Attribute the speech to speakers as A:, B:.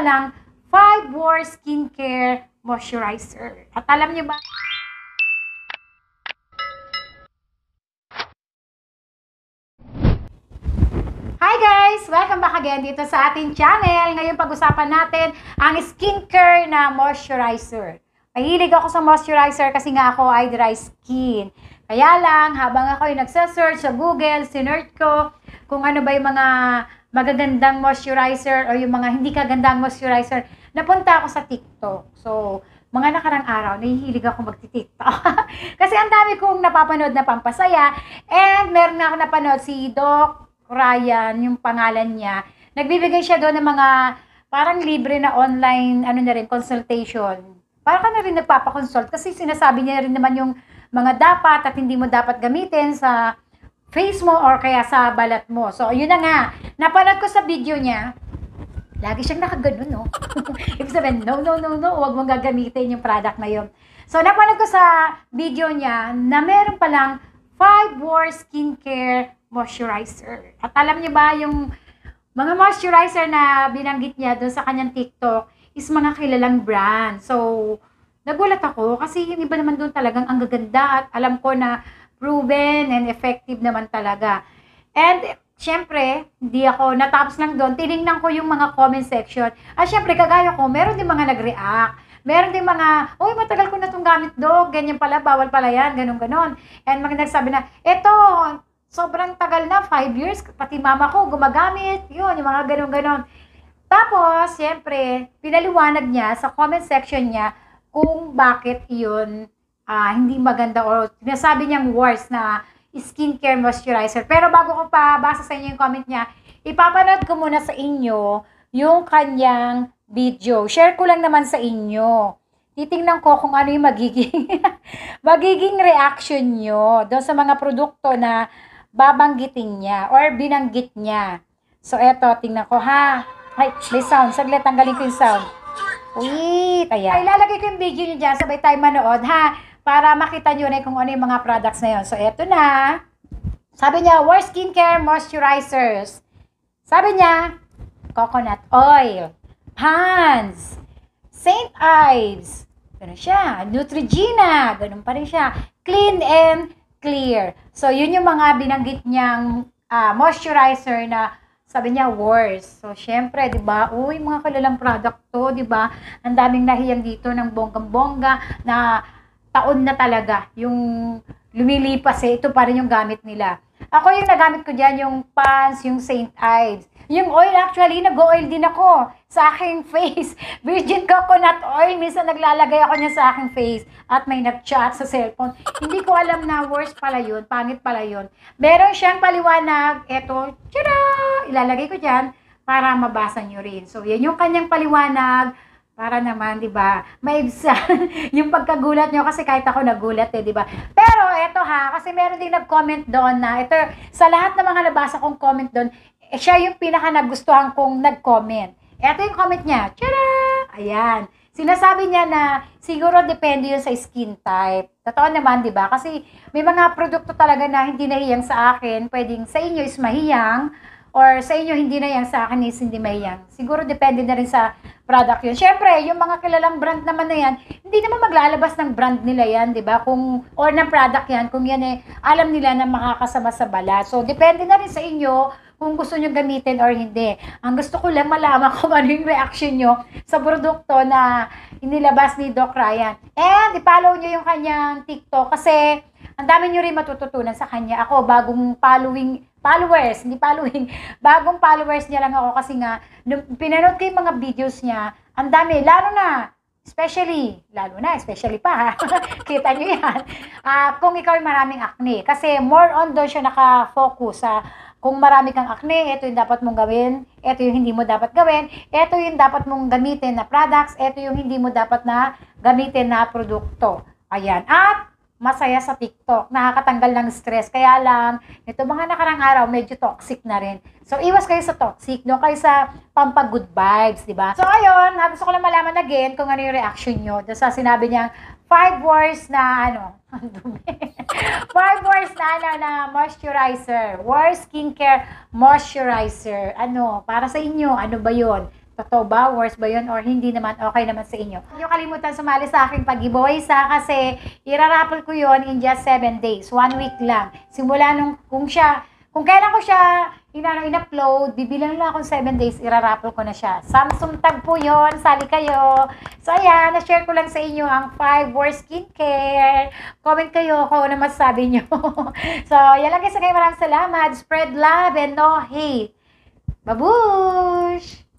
A: palang 5 War Skincare Moisturizer. At alam niyo ba, Hi guys! Welcome back again dito sa ating channel. Ngayon pag-usapan natin ang skincare na moisturizer. Mahilig ako sa moisturizer kasi nga ako ay dry skin. Kaya lang, habang ako ay nagsasearch sa Google, sinearch ko kung ano ba yung mga magagandang moisturizer o yung mga hindi kagandang moisturizer, napunta ako sa TikTok. So, mga nakarang araw, nahihilig ako magti-TikTok. Kasi ang dami kong napapanood na pampasaya. And meron na ako napanood si Doc Ryan, yung pangalan niya. Nagbibigay siya doon ng mga parang libre na online, ano na rin, consultation. Parang ka na rin nagpapakonsult kasi sinasabi niya rin naman yung mga dapat at hindi mo dapat gamitin sa face mo or kaya sa balat mo. So, yun na nga. Napanood ko sa video niya, lagi siyang nakaganon, no? Ibig sabihin, no, no, no, no, huwag mong gagamitin yung product na yun. So, napanood ko sa video niya na meron palang 5-War Skincare Moisturizer. At alam niyo ba yung mga moisturizer na binanggit niya doon sa kanyang TikTok is mga kilalang brand. So, nagulat ako kasi yung iba naman doon talagang ang gaganda at alam ko na proven and effective naman talaga. And syempre, hindi ako natapos lang doon. Tiningnan ko yung mga comment section. At syempre, kagaya ko, meron din mga nag-react. Meron din mga, uy, matagal ko na itong gamit dog, ganyan pala, bawal pala yan, ganun, ganon. And mga nagsabi na, eto, sobrang tagal na, 5 years, pati mama ko gumagamit, yun, yung mga ganun, ganon. Tapos, siyempre, pinaliwanag niya sa comment section niya kung bakit yun uh, hindi maganda or sinasabi niyang worst na skincare moisturizer. Pero bago ko pa basa sa inyo yung comment niya, ipapanood ko muna sa inyo yung kanyang video. Share ko lang naman sa inyo. Titingnan ko kung ano yung magiging, magiging reaction nyo doon sa mga produkto na babanggitin niya or binanggit niya. So, eto, tingnan ko ha. Ay, may sound. Saglit, tanggalin ko yung sound. Uy, ayan. Ay, lalagay ko yung video nyo dyan, sabay tayo manood ha para makita nyo rin kung ano yung mga products na yun. So, eto na. Sabi niya, more skincare moisturizers. Sabi niya, coconut oil, Pans, St. Ives, ganun siya, Neutrogena, ganun pa rin siya, clean and clear. So, yun yung mga binanggit niyang uh, moisturizer na sabi niya, worse. So, syempre, di ba? Uy, mga kilalang product to, di ba? Ang daming nahiyang dito ng bonggang-bongga na taon na talaga yung lumilipas eh. Ito pa rin yung gamit nila. Ako yung nagamit ko dyan, yung pants, yung St. Ives. Yung oil, actually, nag-oil din ako sa aking face. Virgin coconut oil, minsan naglalagay ako niya sa aking face. At may nag-chat sa cellphone. Hindi ko alam na worse pala yun, pangit pala yun. Meron siyang paliwanag. Eto, tira! Ilalagay ko dyan para mabasa nyo rin. So, yan yung kanyang paliwanag para naman, 'di ba? Maibsan yung pagkagulat nyo kasi kahit ako nagulat eh, 'di ba? Pero eto ha, kasi meron ding nag-comment doon na ito sa lahat ng mga nabasa kong comment doon, eh, siya yung pinaka nagustuhan kong nag-comment. Ito yung comment niya. Tada! Ayan. Sinasabi niya na siguro depende yun sa skin type. Totoo naman, di ba? Kasi may mga produkto talaga na hindi nahiyang sa akin. Pwedeng sa inyo is mahiyang or sa inyo hindi na yan, sa akin is hindi may yan. Siguro depende na rin sa product yun. Siyempre, yung mga kilalang brand naman na yan, hindi naman maglalabas ng brand nila yan, di ba? Kung, or ng product yan, kung yan eh, alam nila na makakasama sa balat. So, depende na rin sa inyo kung gusto nyo gamitin or hindi. Ang gusto ko lang malaman kung ano yung reaction nyo sa produkto na inilabas ni Doc Ryan. And, i-follow nyo yung kanyang TikTok kasi ang dami nyo rin matututunan sa kanya. Ako, bagong following followers, hindi following, bagong followers niya lang ako kasi nga, pinanood ko yung mga videos niya, ang dami, lalo na, especially, lalo na, especially pa, kita niyo yan, uh, kung ikaw ay maraming acne. Kasi more on doon siya nakafocus sa, kung marami kang acne, ito yung dapat mong gawin, ito yung hindi mo dapat gawin, ito yung dapat mong gamitin na products, ito yung hindi mo dapat na gamitin na produkto. Ayan. At masaya sa TikTok, nakakatanggal ng stress. Kaya lang, ito mga nakarang araw, medyo toxic na rin. So, iwas kayo sa toxic, no? Kayo sa pampag-good vibes, di ba? So, ayun, gusto ko lang malaman again kung ano yung reaction nyo sa sinabi niya, five words na ano, five words na ano, na moisturizer. Worst skincare moisturizer. Ano, para sa inyo, ano ba yon Totoo ba? Worse ba yun? Or hindi naman? Okay naman sa inyo. Huwag niyo kalimutan sumali sa aking pag sa kasi irarapple ko yon in just 7 days. One week lang. Simula nung kung siya, kung kailan ko siya inano, in-upload, bibilang lang akong 7 days, irarapple ko na siya. Samsung tag po yon sali kayo. So ayan, na-share ko lang sa inyo ang 5 worst skincare. Comment kayo kung ano masasabi nyo. so yan lang guys, kayo maraming salamat. Spread love and no hate. Babush!